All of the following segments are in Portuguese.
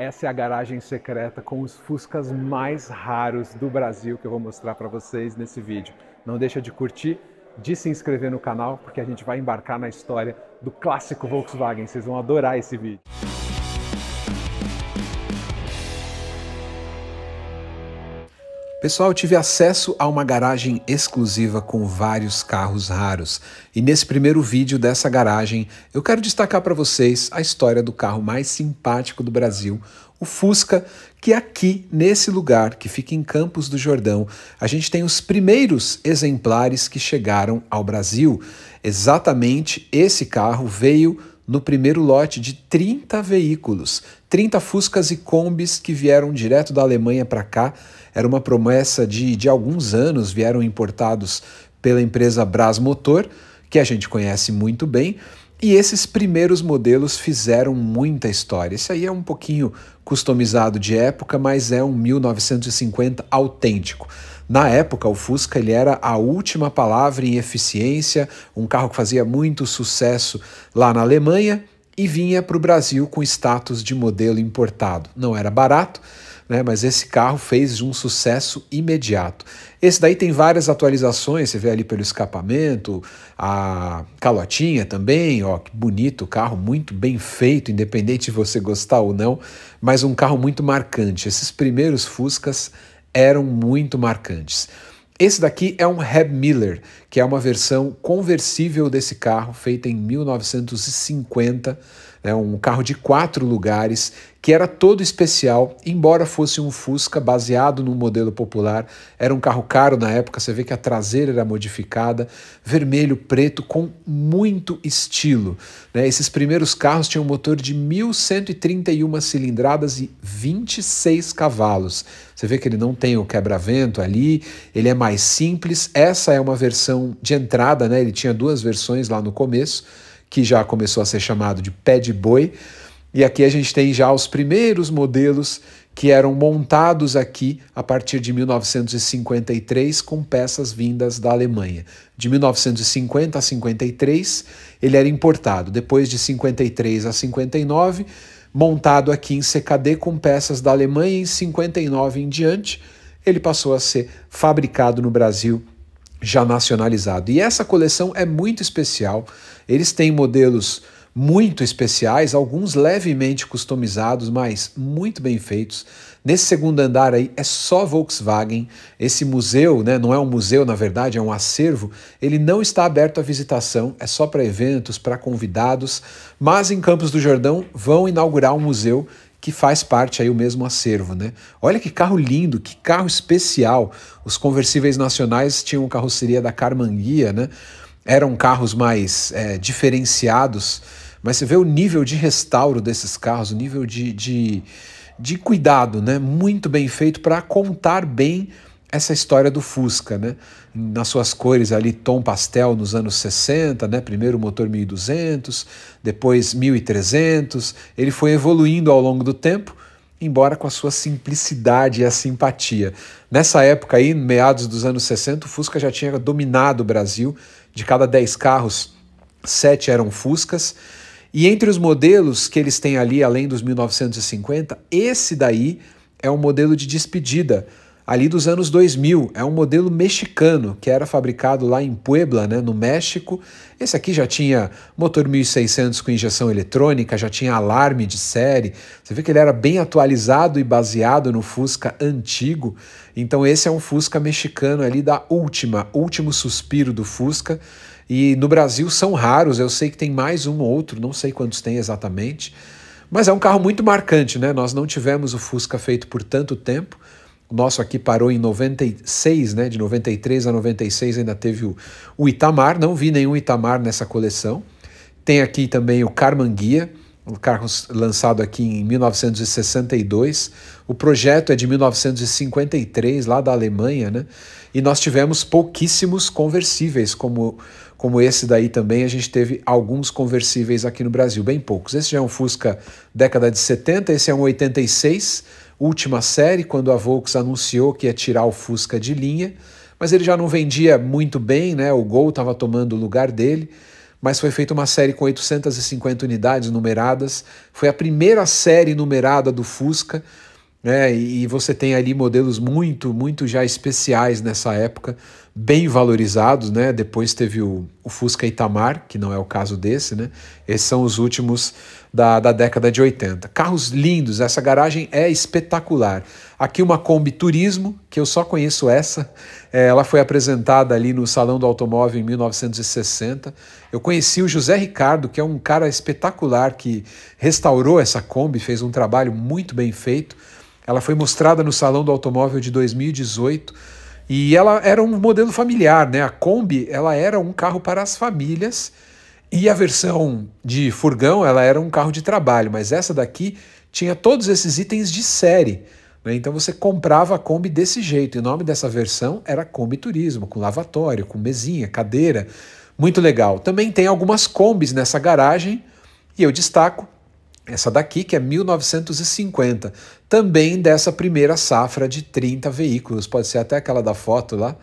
Essa é a garagem secreta com os Fuscas mais raros do Brasil que eu vou mostrar para vocês nesse vídeo. Não deixa de curtir, de se inscrever no canal, porque a gente vai embarcar na história do clássico Volkswagen. Vocês vão adorar esse vídeo. Pessoal, eu tive acesso a uma garagem exclusiva com vários carros raros. E nesse primeiro vídeo dessa garagem, eu quero destacar para vocês a história do carro mais simpático do Brasil, o Fusca, que aqui nesse lugar, que fica em Campos do Jordão, a gente tem os primeiros exemplares que chegaram ao Brasil. Exatamente esse carro veio no primeiro lote de 30 veículos, 30 Fuscas e Kombis que vieram direto da Alemanha para cá. Era uma promessa de, de alguns anos, vieram importados pela empresa Brasmotor, que a gente conhece muito bem. E esses primeiros modelos fizeram muita história. Esse aí é um pouquinho customizado de época, mas é um 1950 autêntico. Na época, o Fusca ele era a última palavra em eficiência, um carro que fazia muito sucesso lá na Alemanha e vinha para o Brasil com status de modelo importado. Não era barato, né, mas esse carro fez um sucesso imediato. Esse daí tem várias atualizações, você vê ali pelo escapamento, a calotinha também, ó, que bonito carro, muito bem feito, independente de você gostar ou não, mas um carro muito marcante. Esses primeiros Fuscas eram muito marcantes. Esse daqui é um Heb Miller, que é uma versão conversível desse carro feita em 1950 né, um carro de quatro lugares que era todo especial, embora fosse um Fusca baseado num modelo popular. Era um carro caro na época, você vê que a traseira era modificada, vermelho, preto, com muito estilo. Né? Esses primeiros carros tinham um motor de 1131 cilindradas e 26 cavalos. Você vê que ele não tem o quebra-vento ali, ele é mais simples. Essa é uma versão de entrada, né? ele tinha duas versões lá no começo que já começou a ser chamado de pé de boi. E aqui a gente tem já os primeiros modelos que eram montados aqui a partir de 1953 com peças vindas da Alemanha. De 1950 a 53, ele era importado. Depois de 53 a 59, montado aqui em CKD com peças da Alemanha em 59 em diante, ele passou a ser fabricado no Brasil já nacionalizado. E essa coleção é muito especial. Eles têm modelos muito especiais, alguns levemente customizados, mas muito bem feitos. Nesse segundo andar aí é só Volkswagen. Esse museu, né, não é um museu na verdade, é um acervo. Ele não está aberto à visitação, é só para eventos, para convidados. Mas em Campos do Jordão vão inaugurar um museu que faz parte aí o mesmo acervo, né? Olha que carro lindo, que carro especial. Os conversíveis nacionais tinham carroceria da Carmanguia, né? Eram carros mais é, diferenciados, mas você vê o nível de restauro desses carros, o nível de, de, de cuidado, né? Muito bem feito para contar bem essa história do Fusca, né? Nas suas cores ali, tom pastel nos anos 60, né? Primeiro motor 1200, depois 1300. Ele foi evoluindo ao longo do tempo, embora com a sua simplicidade e a simpatia. Nessa época aí, meados dos anos 60, o Fusca já tinha dominado o Brasil. De cada 10 carros, 7 eram Fuscas. E entre os modelos que eles têm ali, além dos 1950, esse daí é um modelo de despedida ali dos anos 2000. É um modelo mexicano que era fabricado lá em Puebla, né, no México. Esse aqui já tinha motor 1600 com injeção eletrônica, já tinha alarme de série. Você vê que ele era bem atualizado e baseado no Fusca antigo. Então esse é um Fusca mexicano ali da última, último suspiro do Fusca. E no Brasil são raros, eu sei que tem mais um ou outro, não sei quantos tem exatamente. Mas é um carro muito marcante, né? Nós não tivemos o Fusca feito por tanto tempo. O nosso aqui parou em 96, né? De 93 a 96 ainda teve o, o Itamar. Não vi nenhum Itamar nessa coleção. Tem aqui também o Guia, um carro lançado aqui em 1962. O projeto é de 1953, lá da Alemanha, né? E nós tivemos pouquíssimos conversíveis, como, como esse daí também. A gente teve alguns conversíveis aqui no Brasil, bem poucos. Esse já é um Fusca década de 70, esse é um 86 última série, quando a Volks anunciou que ia tirar o Fusca de linha, mas ele já não vendia muito bem, né? o Gol estava tomando o lugar dele, mas foi feita uma série com 850 unidades numeradas, foi a primeira série numerada do Fusca, né? E você tem ali modelos muito, muito já especiais nessa época, bem valorizados, né? Depois teve o, o Fusca Itamar, que não é o caso desse, né? Esses são os últimos da, da década de 80. Carros lindos, essa garagem é espetacular. Aqui uma Kombi Turismo, que eu só conheço essa, é, ela foi apresentada ali no Salão do Automóvel em 1960. Eu conheci o José Ricardo, que é um cara espetacular que restaurou essa Kombi, fez um trabalho muito bem feito. Ela foi mostrada no Salão do Automóvel de 2018 e ela era um modelo familiar, né? A Kombi, ela era um carro para as famílias e a versão de furgão, ela era um carro de trabalho, mas essa daqui tinha todos esses itens de série. Né? Então você comprava a Kombi desse jeito. E o nome dessa versão era Kombi Turismo, com lavatório, com mesinha, cadeira. Muito legal. Também tem algumas Kombis nessa garagem e eu destaco essa daqui, que é 1950, também dessa primeira safra de 30 veículos, pode ser até aquela da foto lá,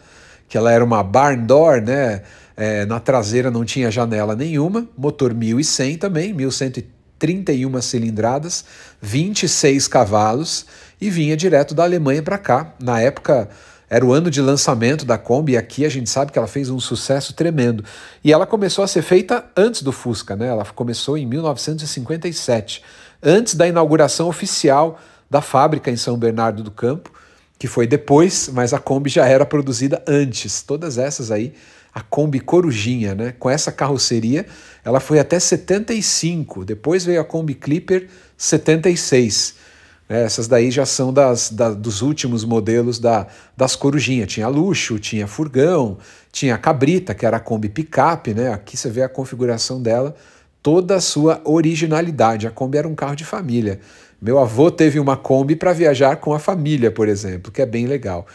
que ela era uma barn door, né? É, na traseira não tinha janela nenhuma, motor 1100 também, 1131 cilindradas, 26 cavalos e vinha direto da Alemanha para cá. Na época, era o ano de lançamento da Kombi e aqui a gente sabe que ela fez um sucesso tremendo. E ela começou a ser feita antes do Fusca, né? Ela começou em 1957, antes da inauguração oficial da fábrica em São Bernardo do Campo, que foi depois, mas a Kombi já era produzida antes. Todas essas aí, a Kombi Corujinha, né? Com essa carroceria, ela foi até 75, depois veio a Kombi Clipper 76. Né, essas daí já são das, da, dos últimos modelos da, das corujinhas. Tinha luxo, tinha furgão, tinha cabrita, que era a Kombi picape, né? Aqui você vê a configuração dela, toda a sua originalidade. A Kombi era um carro de família. Meu avô teve uma Kombi para viajar com a família, por exemplo, que é bem legal.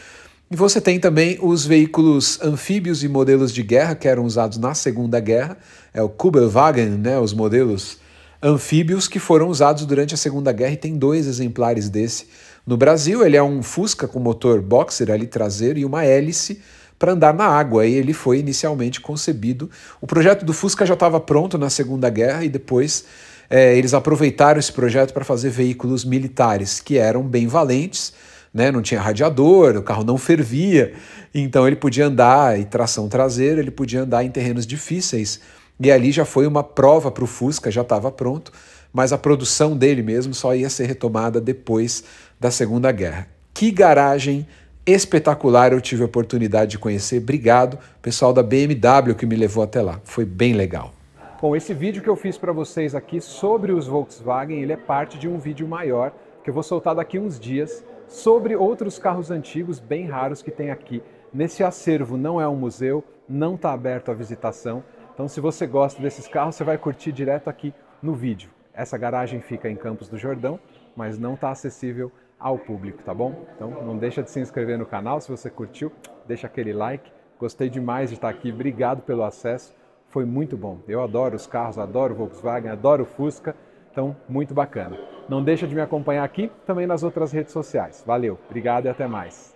E você tem também os veículos anfíbios e modelos de guerra que eram usados na Segunda Guerra, é o Kubelwagen, né, os modelos anfíbios que foram usados durante a Segunda Guerra e tem dois exemplares desse. No Brasil, ele é um Fusca com motor boxer ali traseiro e uma hélice para andar na água, e ele foi inicialmente concebido. O projeto do Fusca já estava pronto na Segunda Guerra e depois é, eles aproveitaram esse projeto para fazer veículos militares que eram bem valentes, né? não tinha radiador, o carro não fervia, então ele podia andar e tração traseira, ele podia andar em terrenos difíceis e ali já foi uma prova para o Fusca, já estava pronto, mas a produção dele mesmo só ia ser retomada depois da Segunda Guerra. Que garagem espetacular eu tive a oportunidade de conhecer. Obrigado, pessoal da BMW que me levou até lá. Foi bem legal. Bom, esse vídeo que eu fiz para vocês aqui sobre os Volkswagen, ele é parte de um vídeo maior que eu vou soltar daqui uns dias sobre outros carros antigos bem raros que tem aqui. Nesse acervo não é um museu, não está aberto à visitação, então, se você gosta desses carros, você vai curtir direto aqui no vídeo. Essa garagem fica em Campos do Jordão, mas não está acessível ao público, tá bom? Então, não deixa de se inscrever no canal se você curtiu, deixa aquele like. Gostei demais de estar aqui, obrigado pelo acesso, foi muito bom. Eu adoro os carros, adoro Volkswagen, adoro Fusca, então muito bacana. Não deixa de me acompanhar aqui, também nas outras redes sociais. Valeu, obrigado e até mais.